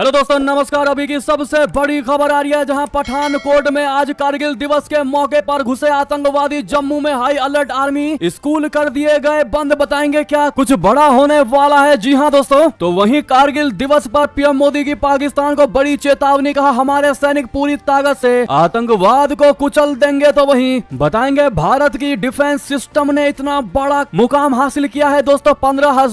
Hello दोस्तों नमस्कार अभी की सबसे बड़ी खबर आ रही है जहां पठानकोट में आज कारगिल दिवस के मौके पर घुसे आतंकवादी जम्मू में हाई अलर्ट आर्मी स्कूल कर दिए गए बंद बताएंगे क्या कुछ बड़ा होने वाला है जी हां दोस्तों तो वहीं कारगिल दिवस पर पीएम मोदी की पाकिस्तान को बड़ी चेतावनी कहा हमारे सैनिक पूरी ताकत ऐसी आतंकवाद को कुचल देंगे तो वही बताएंगे भारत की डिफेंस सिस्टम ने इतना बड़ा मुकाम हासिल किया है दोस्तों पंद्रह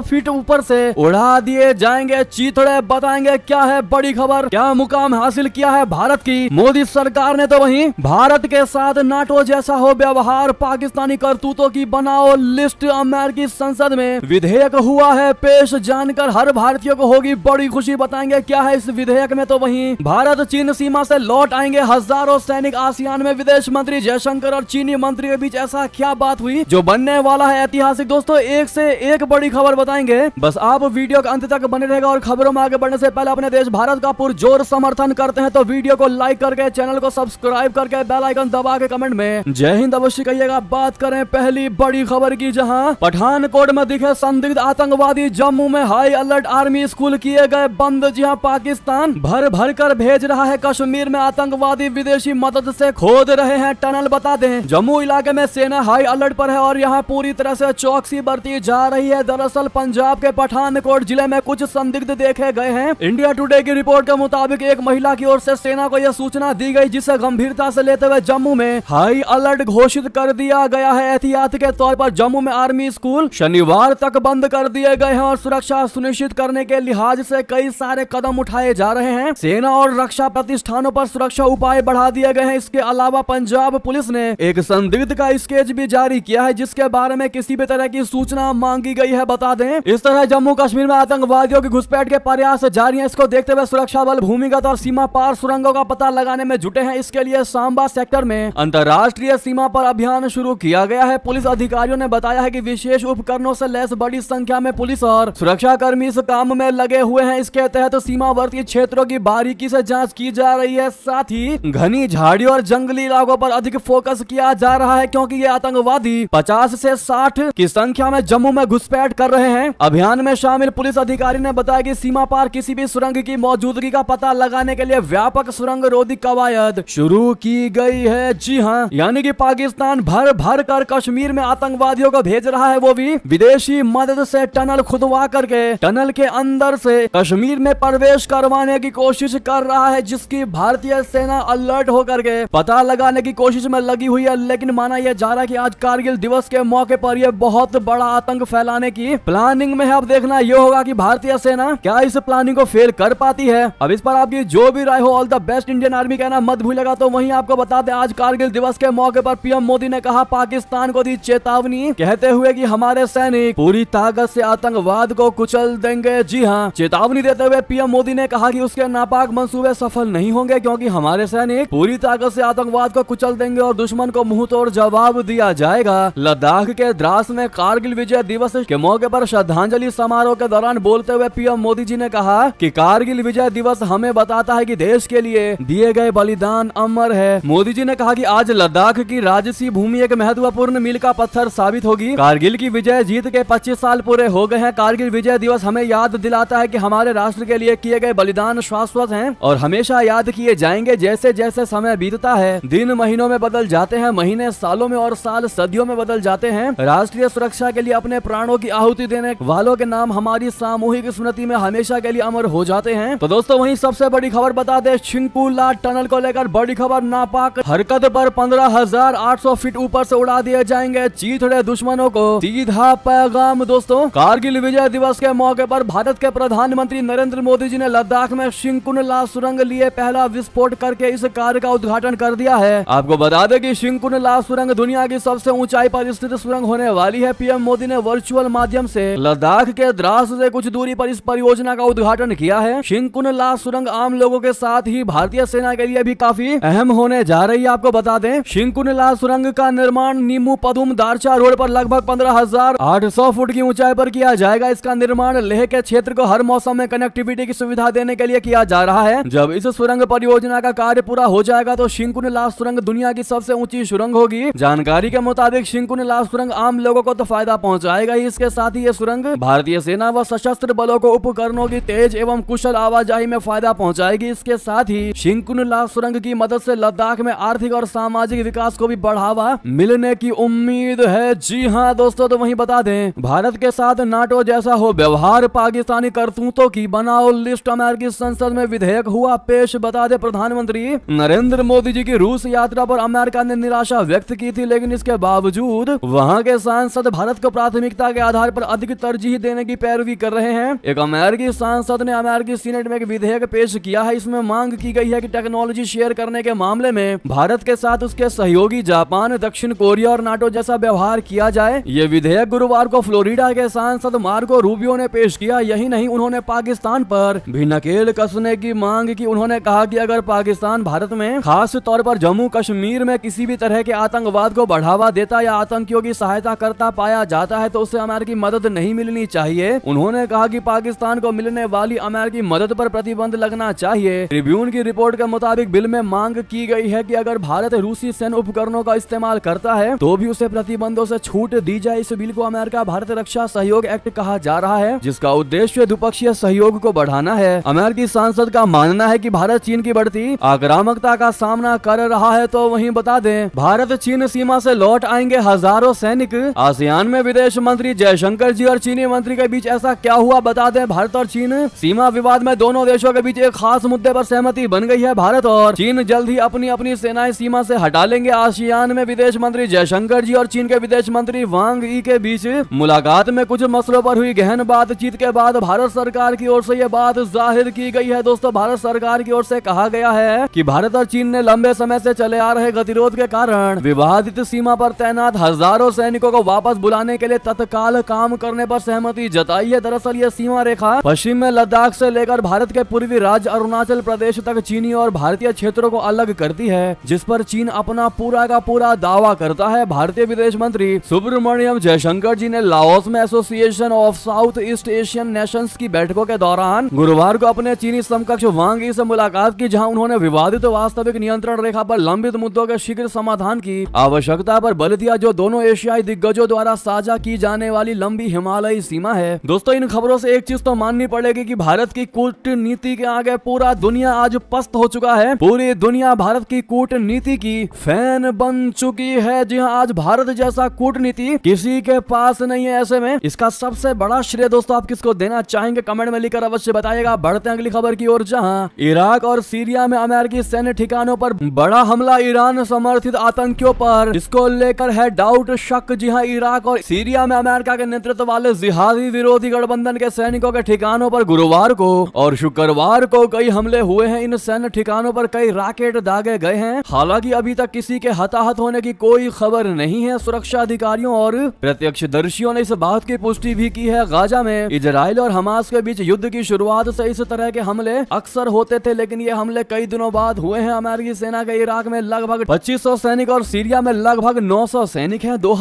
फीट ऊपर ऐसी उड़ा दिए जाएंगे चीतड़े बता बताएंगे क्या है बड़ी खबर क्या मुकाम हासिल किया है भारत की मोदी सरकार ने तो वहीं भारत के साथ नाटो जैसा हो व्यवहार पाकिस्तानी करतूतों की बनाओ लिस्ट अमेरिकी संसद में विधेयक हुआ है पेश जानकर हर भारतीय को होगी बड़ी खुशी बताएंगे क्या है इस विधेयक में तो वही भारत चीन सीमा ऐसी लौट आएंगे हजारों सैनिक आसियान में विदेश मंत्री जयशंकर और चीनी मंत्री के बीच ऐसा क्या बात हुई जो बनने वाला है ऐतिहासिक दोस्तों एक से एक बड़ी खबर बताएंगे बस आप वीडियो के अंत तक बने रहेगा और खबरों में आगे बढ़ने से पहले अपने देश भारत का पुरजोर समर्थन करते हैं तो वीडियो को लाइक करके चैनल को सब्सक्राइब करके बेलाइकन दबा के कमेंट में जय हिंद अवश्य कहिएगा बात करें पहली बड़ी खबर की जहाँ पठानकोट में दिखे संदिग्ध आतंकवादी जम्मू में हाई अलर्ट आर्मी स्कूल किए गए बंद जी हाँ पाकिस्तान भर भर कर भेज रहा है कश्मीर में आतंकवादी विदेशी मदद से खोद रहे हैं टनल बता दे जम्मू इलाके में सेना हाई अलर्ट पर है और यहाँ पूरी तरह से चौकसी बरती जा रही है दरअसल पंजाब के पठानकोट जिले में कुछ संदिग्ध देखे गए हैं हैं इंडिया टुडे की रिपोर्ट के मुताबिक एक महिला की ओर से सेना को यह सूचना दी गई जिसे गंभीरता से लेते हुए जम्मू में हाई अलर्ट घोषित कर दिया गया है एहतियात के तौर पर जम्मू में आर्मी स्कूल शनिवार तक बंद कर दिए गए हैं और सुरक्षा सुनिश्चित करने के लिहाज से कई सारे कदम उठाए जा रहे हैं सेना और रक्षा प्रतिष्ठानों पर सुरक्षा उपाय बढ़ा दिए गए हैं इसके अलावा पंजाब पुलिस ने एक संदिग्ध का स्केच भी जारी किया है जिसके बारे में किसी भी तरह की सूचना मांगी गई है बता दें इस तरह जम्मू कश्मीर में आतंकवादियों की घुसपैठ के प्रयास है इसको देखते हुए सुरक्षा बल भूमिगत और सीमा पार सुरंगों का पता लगाने में जुटे हैं इसके लिए सांबा सेक्टर में अंतर्राष्ट्रीय सीमा पर अभियान शुरू किया गया है पुलिस अधिकारियों ने बताया है की विशेष उपकरणों ऐसी लैस बड़ी संख्या में पुलिस और सुरक्षा कर्मी इस काम में लगे हुए है इसके तहत तो सीमावर्ती क्षेत्रों की बारीकी ऐसी जाँच की जा रही है साथ ही घनी झाड़ियों और जंगली इलाकों आरोप अधिक फोकस किया जा रहा है क्यूँकी ये आतंकवादी पचास ऐसी साठ की संख्या में जम्मू में घुसपैठ कर रहे हैं अभियान में शामिल पुलिस अधिकारी ने बताया की सीमा पार किसी भी सुरंग की मौजूदगी का पता लगाने के लिए व्यापक सुरंग रोधी कवायद शुरू की गई है जी हाँ यानी कि पाकिस्तान भर भर कर कश्मीर में आतंकवादियों को भेज रहा है वो भी विदेशी मदद से टनल खुदवा करके टनल के अंदर से कश्मीर में प्रवेश करवाने की कोशिश कर रहा है जिसकी भारतीय सेना अलर्ट होकर के पता लगाने की कोशिश में लगी हुई है लेकिन माना यह जा रहा है की आज कारगिल दिवस के मौके पर यह बहुत बड़ा आतंक फैलाने की प्लानिंग में है अब देखना यह होगा की भारतीय सेना क्या इस प्लानिंग कंपनी को फेल कर पाती है अब इस पर आपकी जो भी राय हो all the best Indian army कहना मत भूलेगा तो वहीं आपको बता दे आज कारगिल दिवस के मौके पर पीएम मोदी ने कहा पाकिस्तान को दी चेतावनी कहते हुए कि हमारे सैनिक पूरी ताकत से आतंकवाद को कुचल देंगे जी हाँ चेतावनी देते हुए पीएम मोदी ने कहा कि उसके नापाक मंसूबे सफल नहीं होंगे क्योंकि हमारे सैनिक पूरी ताकत से आतंकवाद को कुचल देंगे और दुश्मन को मुंह तोड़ जवाब दिया जाएगा लद्दाख के द्रास में कारगिल विजय दिवस के मौके पर श्रद्धांजलि समारोह के दौरान बोलते हुए पीएम मोदी जी ने कहा कि कारगिल विजय दिवस हमें बताता है कि देश के लिए दिए गए बलिदान अमर है मोदी जी ने कहा कि आज लद्दाख की राजसी भूमि एक महत्वपूर्ण मील का पत्थर साबित होगी कारगिल की विजय जीत के पच्चीस साल पूरे हो गए हैं कारगिल विजय दिवस हमें याद दिलाता है की हमारे राष्ट्र के लिए किए गए बलिदान शाश्वत है और हमेशा याद किए जाएंगे जैसे जैसे समय बीतता है दिन महीनों में बदल जाते हैं महीने सालों में और साल सदियों में बदल जाते हैं राष्ट्रीय सुरक्षा के लिए अपने प्राणों की आहुति देने वालों के नाम हमारी सामूहिक स्मृति में हमेशा के लिए ग्लैमर हो जाते हैं तो दोस्तों वही सबसे बड़ी खबर बता दे छिंगपुला टनल को लेकर बड़ी खबर नापाक हरकत पर पंद्रह हजार आठ सौ फीट ऊपर से उड़ा दिए जाएंगे चीथड़े दुश्मनों को सीधा पैगाम दोस्तों कारगिल विजय दिवस के मौके पर भारत के प्रधानमंत्री नरेंद्र मोदी जी ने लद्दाख में शिंकुनला सुरंग लिए पहला विस्फोट करके इस कार्य का उद्घाटन कर दिया है आपको बता दें कि शिंकुनला सुरंग दुनिया की सबसे ऊंचाई पर स्थित सुरंग होने वाली है पीएम मोदी ने वर्चुअल माध्यम से लद्दाख के द्रास से कुछ दूरी पर इस परियोजना का उद्घाटन उद्घाटन किया है शिंकुनला सुरंग आम लोगों के साथ ही भारतीय सेना के लिए भी काफी अहम होने जा रही है आपको बता दें शिंकुनला सुरंग का निर्माण नीमू पदुम दारचा रोड पर लगभग पंद्रह हजार आठ सौ फुट की ऊंचाई पर किया जाएगा इसका निर्माण लेह के क्षेत्र को हर मौसम में कनेक्टिविटी की सुविधा देने के लिए किया जा रहा है जब इस सुरंग परियोजना का कार्य पूरा हो जाएगा तो शिंकुनला सुरंग दुनिया की सबसे ऊंची सुरंग होगी जानकारी के मुताबिक शिंकुनला सुरंग आम लोगों को तो फायदा पहुंचाएगा ही इसके साथ ही ये सुरंग भारतीय सेना व सशस्त्र बलों को उपकरणों की तेज तेज एवं कुशल आवाजाही में फायदा पहुंचाएगी इसके साथ ही शिंकुनला सुरंग की मदद से लद्दाख में आर्थिक और सामाजिक विकास को भी बढ़ावा मिलने की उम्मीद है जी हाँ दोस्तों तो वही बता दें भारत के साथ नाटो जैसा हो व्यवहार पाकिस्तानी करतूतों की बनाओ लिस्ट अमेरिकी संसद में विधेयक हुआ पेश बता दे प्रधानमंत्री नरेंद्र मोदी जी की रूस यात्रा पर अमेरिका ने निराशा व्यक्त की थी लेकिन इसके बावजूद वहाँ के सांसद भारत को प्राथमिकता के आधार पर अधिक तरजीह देने की पैरवी कर रहे हैं एक अमेरिकी सांसद संसद ने अमेरिकी सीनेट में एक विधेयक पेश किया है इसमें मांग की गई है कि टेक्नोलॉजी शेयर करने के मामले में भारत के साथ उसके सहयोगी जापान दक्षिण कोरिया और नाटो जैसा व्यवहार किया जाए ये विधेयक गुरुवार को फ्लोरिडा के सांसद मार्गो रूबियो ने पेश किया यही नहीं उन्होंने पाकिस्तान पर भी नकेल कसने की मांग की उन्होंने कहा कि अगर पाकिस्तान भारत में खास तौर पर जम्मू कश्मीर में किसी भी तरह के आतंकवाद को बढ़ावा देता या आतंकियों की सहायता करता पाया जाता है तो उसे अमेरिकी मदद नहीं मिलनी चाहिए उन्होंने कहा कि पाकिस्तान को मिलने वाली अली अमेर की मदद पर प्रतिबंध लगना चाहिए ट्रिब्यून की रिपोर्ट के मुताबिक बिल में मांग की गई है कि अगर भारत रूसी सैन्य उपकरणों का इस्तेमाल करता है तो भी उसे प्रतिबंधों से छूट दी जाए इस बिल को अमेरिका भारत रक्षा सहयोग एक्ट कहा जा रहा है जिसका उद्देश्य द्विपक्षीय सहयोग को बढ़ाना है अमेरिकी सांसद का मानना है की भारत चीन की बढ़ती आक्रामकता का सामना कर रहा है तो वही बता दे भारत चीन सीमा ऐसी लौट आएंगे हजारों सैनिक आसियान में विदेश मंत्री जयशंकर जी और चीनी मंत्री के बीच ऐसा क्या हुआ बता दें भारत और चीन सीमा विवाद में दोनों देशों के बीच एक खास मुद्दे पर सहमति बन गई है भारत और चीन जल्द ही अपनी अपनी सेनाएं सीमा से हटा लेंगे आसियान में विदेश मंत्री जयशंकर जी और चीन के विदेश मंत्री वांग ई के बीच मुलाकात में कुछ मसलों पर हुई गहन बातचीत के बाद भारत सरकार की ओर से ये बात जाहिर की गई है दोस्तों भारत सरकार की ओर से कहा गया है कि भारत और चीन ने लंबे समय से चले आ रहे गतिरोध के कारण विवादित सीमा पर तैनात हजारों सैनिकों को वापस बुलाने के लिए तत्काल काम करने पर सहमति जताई है दरअसल यह सीमा रेखा पश्चिम में लद्दाख से लेकर भारत के पूर्वी राज्य अरुणाचल प्रदेश तक चीनी और भारतीय क्षेत्रों को अलग करती है जिस पर चीन अपना पूरा का पूरा दावा करता है भारतीय विदेश मंत्री सुब्रमण्यम जयशंकर जी ने लाहौस में Association of South East Asian Nation की बैठकों के दौरान गुरुवार को अपने चीनी समकक्ष वांग से मुलाकात की जहाँ उन्होंने विवादित वास्तविक नियंत्रण रेखा आरोप लंबित मुद्दों के शीघ्र समाधान की आवश्यकता आरोप बल दिया जो दोनों एशियाई दिग्गजों द्वारा साझा की जाने वाली लंबी हिमालयी सीमा है दोस्तों इन खबरों ऐसी एक चीज तो माननी पड़ेगी कि भारत की कूटनीति के आगे पूरा दुनिया आज पस्त हो चुका है पूरी दुनिया भारत की कूटनीति की फैन बन चुकी है जी हाँ आज भारत जैसा कूटनीति किसी के पास नहीं है ऐसे में इसका सबसे बड़ा श्रेय दोस्तों आप किसको देना चाहेंगे कमेंट में लिखकर अवश्य बताएगा बढ़ते अगली खबर की ओर जहाँ इराक और सीरिया में अमेरिकी सैन्य ठिकानों पर बड़ा हमला ईरान समर्थित आतंकियों पर इसको लेकर है डाउट शक जी हाँ इराक और सीरिया में अमेरिका के नेतृत्व वाले जिहादी विरोधी गठबंधन के सैनिकों के ठिकानों पर गुरुवार को और शुक्रवार को कई हमले हुए हैं इन सैन्य ठिकानों पर कई रॉकेट दागे गए हैं हालांकि अभी तक किसी के हताहत होने की कोई खबर नहीं है सुरक्षा अधिकारियों और प्रत्यक्षदर्शियों ने इस बात की पुष्टि भी की है गाजा में इसराइल और हमास के बीच युद्ध की शुरुआत से इस तरह के हमले अक्सर होते थे लेकिन ये हमले कई दिनों बाद हुए हैं अमेरिकी सेना के इराक में लगभग पच्चीस सैनिक और सीरिया में लगभग नौ सैनिक है दो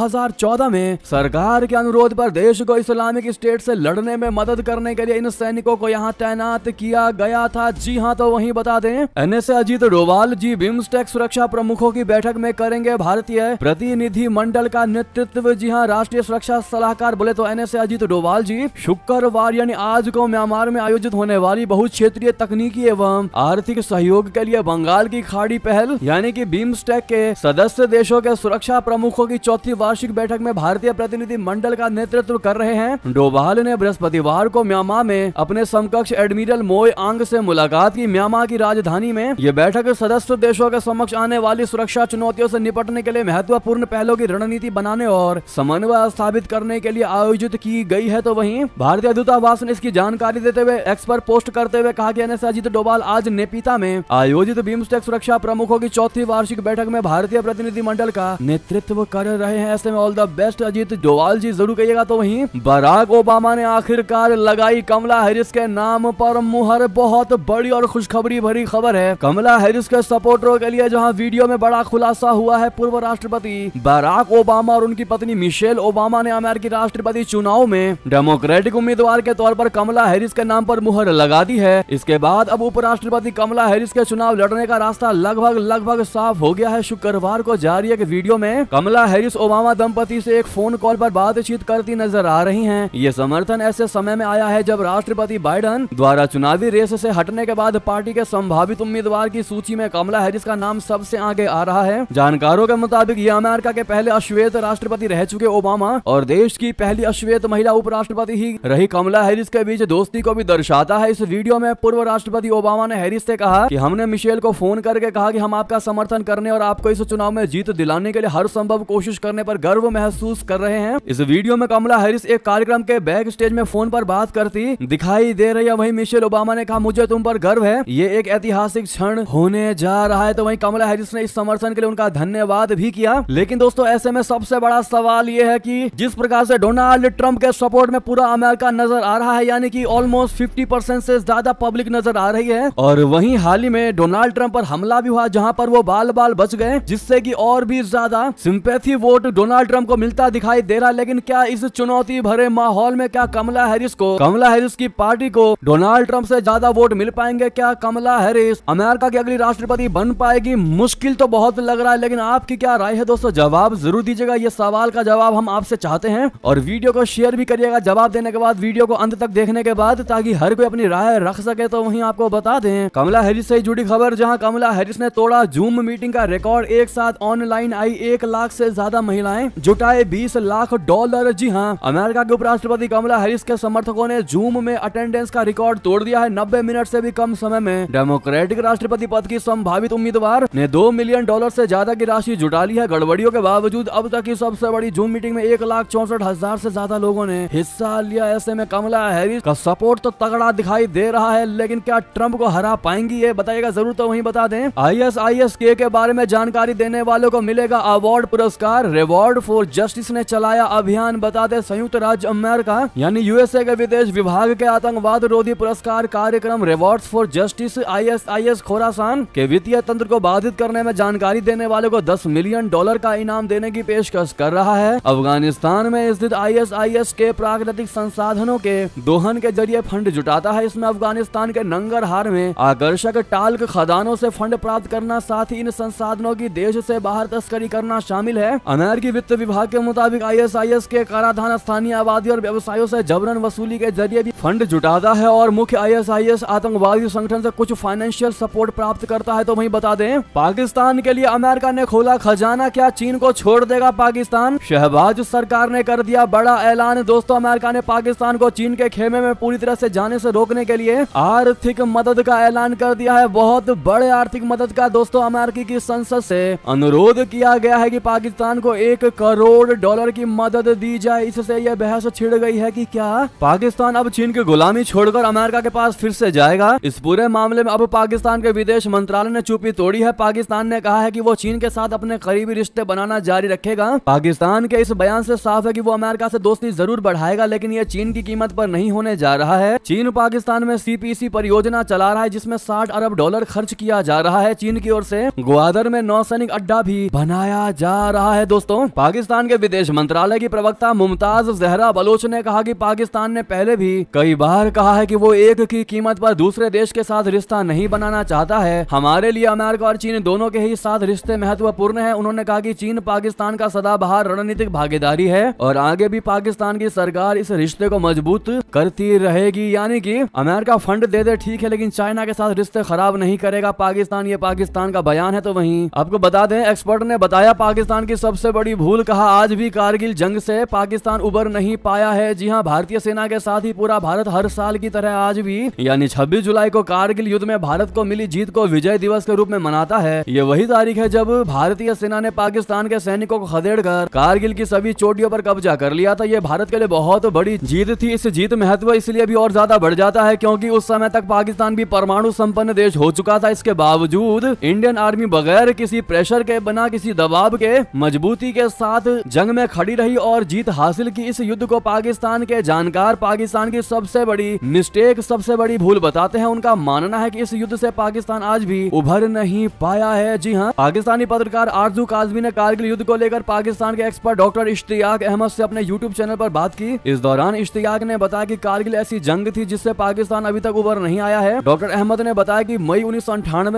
में सरकार के अनुरोध पर देश को इस्लामिक स्टेट से लड़ने में मदद करने के लिए इन सैनिक सैनिकों को यहाँ तैनात किया गया था जी हाँ तो वही बता दें एस अजीत डोवाल जी बिम्स्टेक सुरक्षा प्रमुखों की बैठक में करेंगे भारतीय प्रतिनिधि मंडल का नेतृत्व जी हाँ राष्ट्रीय सुरक्षा सलाहकार बोले तो एनएसए अजीत डोवाल जी शुक्रवार यानी आज को म्यांमार में आयोजित होने वाली बहु क्षेत्रीय तकनीकी एवं आर्थिक सहयोग के लिए बंगाल की खाड़ी पहल यानी की बिम्स्टेक के सदस्य देशों के सुरक्षा प्रमुखों की चौथी वार्षिक बैठक में भारतीय प्रतिनिधि मंडल का नेतृत्व कर रहे हैं डोभाल ने बृहस्पतिवार को म्यांमार में अपने अपने समकक्ष एडमिरल मोय आंग से मुलाकात की म्यांमार की राजधानी में ये बैठक सदस्य देशों के समक्ष आने वाली सुरक्षा चुनौतियों से निपटने के लिए महत्वपूर्ण पहलों की रणनीति बनाने और समन्वय स्थापित करने के लिए आयोजित की गई है तो वहीं भारतीय दूतावास ने इसकी जानकारी देते हुए एक्सपर्ट पोस्ट करते हुए कहा की एन अजित डोभाल आज नेपिता में आयोजित बिम्स्टेक सुरक्षा प्रमुखों की चौथी वार्षिक बैठक में भारतीय प्रतिनिधि मंडल का नेतृत्व कर रहे हैं ऐसे में all the best Ajit Doval ji जरूर कहिएगा तो वही बराक ओबामा ने आखिरकार लगाई कमला हैरिस के नाम पर मुहर बहुत बड़ी और खुशखबरी भरी खबर है कमला हैरिस के सपोर्टरों के लिए जहां वीडियो में बड़ा खुलासा हुआ है पूर्व राष्ट्रपति बराक ओबामा और उनकी पत्नी मिशेल ओबामा ने अमेरिकी राष्ट्रपति चुनाव में डेमोक्रेटिक उम्मीदवार के तौर पर कमला हैरिस के नाम पर मुहर लगा दी है इसके बाद अब उपराष्ट्रपति कमला हैरिस के चुनाव लड़ने का रास्ता लगभग लगभग साफ हो गया है शुक्रवार को जारी एक वीडियो में कमला हैरिस ओबामा दंपति से एक फोन कॉल पर बातचीत करती नजर आ रही हैं। ये समर्थन ऐसे समय में आया है जब राष्ट्रपति श्री बाइडन द्वारा चुनावी रेस से हटने के बाद पार्टी के संभावित उम्मीदवार की सूची में कमला है जिसका नाम सबसे आगे आ रहा है जानकारों के मुताबिक ये अमेरिका के पहले अश्वेत राष्ट्रपति रह चुके ओबामा और देश की पहली अश्वेत महिला उपराष्ट्रपति ही रही कमला हैरिस के बीच दोस्ती को भी दर्शाता है इस वीडियो में पूर्व राष्ट्रपति ओबामा ने हैरिस से कहा कि हमने मिशेल को फोन करके कहा कि हम आपका समर्थन करने और आपको इस चुनाव में जीत दिलाने के लिए हर संभव कोशिश करने पर गर्व महसूस कर रहे हैं इस वीडियो में कमला हैरिस एक कार्यक्रम के बैक स्टेज में फोन पर बात करती दिखाई दिखाई दे रही है वही मिशेल ओबामा ने कहा मुझे तुम पर गर्व है ये एक ऐतिहासिक क्षण होने जा रहा है तो वही कमला हैरिस ने इस समर्थन के लिए उनका धन्यवाद भी किया लेकिन दोस्तों ऐसे में सबसे बड़ा सवाल ये है की जिस प्रकार से डोनाल्ड ट्रंप के सपोर्ट में पूरा अमेरिका नजर आ रहा है यानी की ऑलमोस्ट फिफ्टी परसेंट से ज्यादा पब्लिक नजर आ रही है और वही हाल ही में डोनाल्ड ट्रंप पर हमला भी हुआ जहाँ पर वो बाल बाल बच गए जिससे की और भी ज्यादा सिंपैथी वोट डोनाल्ड ट्रंप को मिलता दिखाई दे रहा लेकिन क्या इस चुनौती भरे माहौल में क्या कमला हैरिस को कमला हैरिस की पार्टी को डोनाल्ड ट्रंप से ज्यादा वोट मिल पाएंगे क्या कमला हैरिस अमेरिका की अगली राष्ट्रपति बन पाएगी मुश्किल तो बहुत लग रहा है लेकिन आपकी क्या राय है दोस्तों जवाब जरूर दीजिएगा ये सवाल का जवाब हम आपसे चाहते हैं और वीडियो को शेयर भी करिएगा जवाब देने के बाद वीडियो को अंत तक देखने के बाद ताकि हर कोई अपनी राय रख सके तो वही आपको बता दें कमला हैरिस से जुड़ी खबर जहाँ कमला हैरिस ने तोड़ा जूम मीटिंग का रिकॉर्ड एक साथ ऑनलाइन आई एक लाख से ज्यादा महिलाएं जुटाए बीस लाख डॉलर जी हाँ अमेरिका के उपराष्ट्रपति कमला हैरिस के समर्थकों ने जूम में अटेंडेंस का रिकॉर्ड तोड़ दिया है नब्बे मिनट से भी कम समय में डेमोक्रेटिक राष्ट्रपति पद की संभावित उम्मीदवार ने दो मिलियन डॉलर से ज्यादा की राशि जुटा ली है गड़बड़ियों के बावजूद अब तक की सबसे बड़ी जूम मीटिंग में एक लाख चौसठ हजार ऐसी ज्यादा लोगों ने हिस्सा लिया ऐसे में कमला हैरिस का सपोर्ट तो तगड़ा दिखाई दे रहा है लेकिन क्या ट्रंप को हरा पाएंगी ये बताएगा जरूर तो वही बता दें आई एस आई एस के, के बारे में जानकारी देने वालों को मिलेगा अवार्ड पुरस्कार रिवॉर्ड फॉर जस्टिस ने चलाया अभियान बता दे संयुक्त राज्य अमेरिका यानी यूएसए के विदेश विभाग के आता आतंकवाद रोधी पुरस्कार कार्यक्रम Rewards for Justice ISIS Khorasan के वित्तीय तंत्र को बाधित करने में जानकारी देने वाले को दस मिलियन डॉलर का इनाम देने की पेशकश कर रहा है अफगानिस्तान में स्थित आईएसआईएस के प्राकृतिक संसाधनों के दोहन के जरिए फंड जुटाता है इसमें अफगानिस्तान के हार में आकर्षक टाल्क खदानों ऐसी फंड प्राप्त करना साथ ही इन संसाधनों की देश ऐसी बाहर तस्करी करना शामिल है अमेरिकी वित्त विभाग के मुताबिक एस के कराधान स्थानीय आबादी और व्यवसायों ऐसी जबरन वसूली के जरिए भी फंड जुटाता है और मुख्य आईएसआईएस आतंकवादी संगठन से कुछ फाइनेंशियल सपोर्ट प्राप्त करता है तो वही बता दें पाकिस्तान के लिए अमेरिका ने खोला खजाना क्या चीन को छोड़ देगा पाकिस्तान शहबाज सरकार ने कर दिया बड़ा ऐलान दोस्तों अमेरिका ने पाकिस्तान को चीन के खेमे में पूरी तरह से जाने से रोकने के लिए आर्थिक मदद का ऐलान कर दिया है बहुत बड़े आर्थिक मदद का दोस्तों अमेरिकी की संसद से अनुरोध किया गया है कि पाकिस्तान को एक करोड़ डॉलर की मदद दी जाए इससे यह बहस छिड़ गई है कि क्या पाकिस्तान अब चीन के गुलाम गुलामी छोड़कर अमेरिका के पास फिर से जाएगा इस पूरे मामले में अब पाकिस्तान के विदेश मंत्रालय ने चुपी तोड़ी है पाकिस्तान ने कहा है की वो चीन के साथ अपने करीबी रिश्ते बनाना जारी रखेगा पाकिस्तान के इस बयान से साफ है की वो अमेरिका से दोस्ती जरूर बढ़ाएगा लेकिन ये चीन की कीमत पर नहीं होने जा रहा है चीन पाकिस्तान में सी परियोजना चला रहा है जिसमें साठ अरब डॉलर खर्च किया जा रहा है चीन की ओर से ग्वादर में नौसैनिक अड्डा भी बनाया जा रहा है दोस्तों पाकिस्तान के विदेश मंत्रालय की प्रवक्ता मुमताज जहरा बलोच ने कहा कि पाकिस्तान ने पहले भी कई बार बाहर कहा है कि वो एक की कीमत पर दूसरे देश के साथ रिश्ता नहीं बनाना चाहता है हमारे लिए अमेरिका और चीन दोनों के ही साथ रिश्ते महत्वपूर्ण है उन्होंने कहा की चीन पाकिस्तान का सदाबहार रणनीतिक भागीदारी है और आगे भी पाकिस्तान की सरकार इस रिश्ते को मजबूत करती रहेगी यानी की अमेरिका फंड दे दे ठीक है लेकिन चाइना के साथ रिश्ते खराब नहीं करेगा पाकिस्तान ये पाकिस्तान का बयान है तो वहीं आपको बता दें एक्सपर्ट ने बताया पाकिस्तान की सबसे बड़ी भूल कहा आज भी कारगिल जंग से पाकिस्तान उबर नहीं पाया है जी हाँ भारतीय सेना के साथ ही पूरा भारत हर हर साल की तरह आज भी यानी छब्बीस जुलाई को कारगिल युद्ध में भारत को मिली जीत को विजय दिवस के रूप में मनाता है ये वही तारीख है जब भारतीय सेना ने पाकिस्तान के सैनिकों को खदेड़ कर कारगिल की सभी चोटियों पर कब्जा कर लिया था ये भारत के लिए बहुत बड़ी जीत थी इस जीत महत्व इसलिए भी और ज्यादा बढ़ जाता है क्योंकि उस समय तक पाकिस्तान भी परमाणु संपन्न देश हो चुका था इसके बावजूद इंडियन आर्मी बगैर किसी प्रेशर के बना किसी दबाव के मजबूती के साथ जंग में खड़ी रही और जीत हासिल की इस युद्ध को पाकिस्तान के जानकार पाकिस्तान की सबसे बड़ी बड़ी मिस्टेक सबसे बड़ी भूल बताते हैं उनका मानना है कि इस युद्ध से पाकिस्तान आज भी उभर नहीं पाया है जी हाँ पाकिस्तानी पत्रकार आरजू काजमी ने कारगिल युद्ध को लेकर पाकिस्तान के एक्सपर्ट डॉक्टर इश्तियाक अहमद से अपने यूट्यूब चैनल पर बात की इस दौरान इश्तियाक ने बताया कि कारगिल ऐसी जंग थी जिससे पाकिस्तान अभी तक उभर नहीं आया है डॉक्टर अहमद ने बताया की मई उन्नीस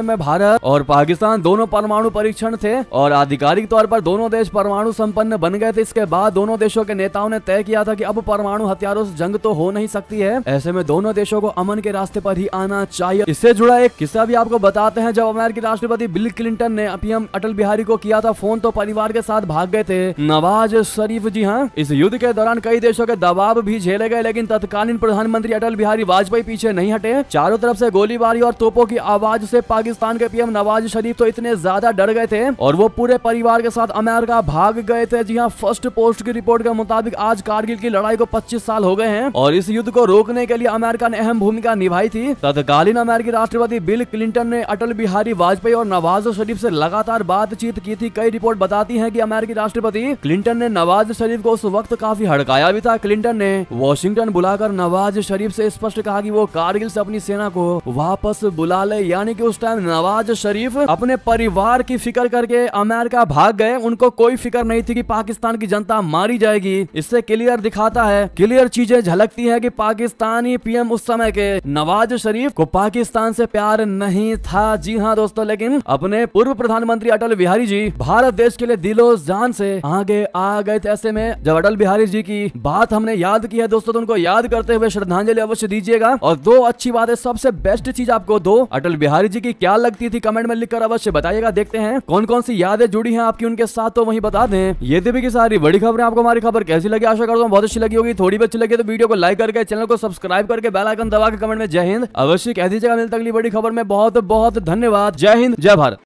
में भारत और पाकिस्तान दोनों परमाणु परीक्षण थे और आधिकारिक तौर पर दोनों देश परमाणु संपन्न बन गए थे इसके बाद दोनों देशों के नेताओं ने तय किया था कि अब परमाणु हथियारों से जंग तो हो नहीं सकती है ऐसे में दोनों देशों को अमन के रास्ते पर ही आना चाहिए इससे जुड़ा एक किस्सा भी आपको बताते हैं जब अमेरिकी राष्ट्रपति बिल क्लिंटन ने पीएम अटल बिहारी को किया था फोन तो परिवार के साथ भाग गए थे नवाज शरीफ जी हाँ इस युद्ध के दौरान कई देशों के दबाव भी झेले गए लेकिन तत्कालीन प्रधानमंत्री अटल बिहारी वाजपेयी पीछे नहीं हटे चारों तरफ से गोलीबारी और तोपों की आवाज से पाकिस्तान के पीएम नवाज शरीफ तो इतने ज्यादा डर गए थे और वो पूरे परिवार के साथ अमेरिका भाग गए थे जी हाँ फर्स्ट पोस्ट की रिपोर्ट के मुताबिक आज कारगिल की लड़ाई को पच्चीस साल हो गए हैं और इस युद्ध को रोक रोकने के लिए अमेरिका ने अहम भूमिका निभाई थी तत्कालीन अमेरिकी राष्ट्रपति बिल क्लिंटन ने अटल बिहारी वाजपेयी और नवाज शरीफ से लगातार बातचीत की थी कई रिपोर्ट बताती है की अमेरिकी राष्ट्रपति क्लिंटन ने नवाज शरीफ को उस वक्त काफी हड़काया भी था क्लिंटन ने वॉशिंगटन बुलाकर नवाज शरीफ से स्पष्ट कहा कि वो कारगिल से अपनी सेना को वापस बुला ले यानी कि उस टाइम नवाज शरीफ अपने परिवार की फिक्र करके अमेरिका भाग गए उनको कोई फिक्र नहीं थी कि पाकिस्तान की जनता मारी जाएगी इससे क्लियर दिखाता है क्लियर चीजें झलकती है कि पाकिस्तान पाकिस्तानी पीएम उस समय के नवाज शरीफ को पाकिस्तान से प्यार नहीं था जी हाँ दोस्तों लेकिन अपने पूर्व प्रधानमंत्री अटल बिहारी जी भारत देश के लिए दिलो जान से आगे आ गए थे ऐसे में जब अटल बिहारी जी की बात हमने याद की है दोस्तों तो उनको याद करते हुए श्रद्धांजलि अवश्य दीजिएगा और दो अच्छी बात है सबसे बेस्ट चीज आपको दो अटल बिहारी जी की क्या लगती थी कमेंट में लिखकर अवश्य बताइएगा देखते हैं कौन कौन सी यादें जुड़ी है आपकी उनके साथ तो वही बता दें ये थी की सारी बड़ी खबरें आपको हमारी खबर कैसी लगी आशा करता हूँ बहुत अच्छी लगी होगी थोड़ी भी अच्छी लगी तो वीडियो को लाइक करके चैनल को सब्सक्राइब करके बेल आइकन दबा के कमेंट में जय हिंद अवश्य कह दीजिएगा मिलता अगली बड़ी खबर में बहुत बहुत धन्यवाद जय हिंद जय भारत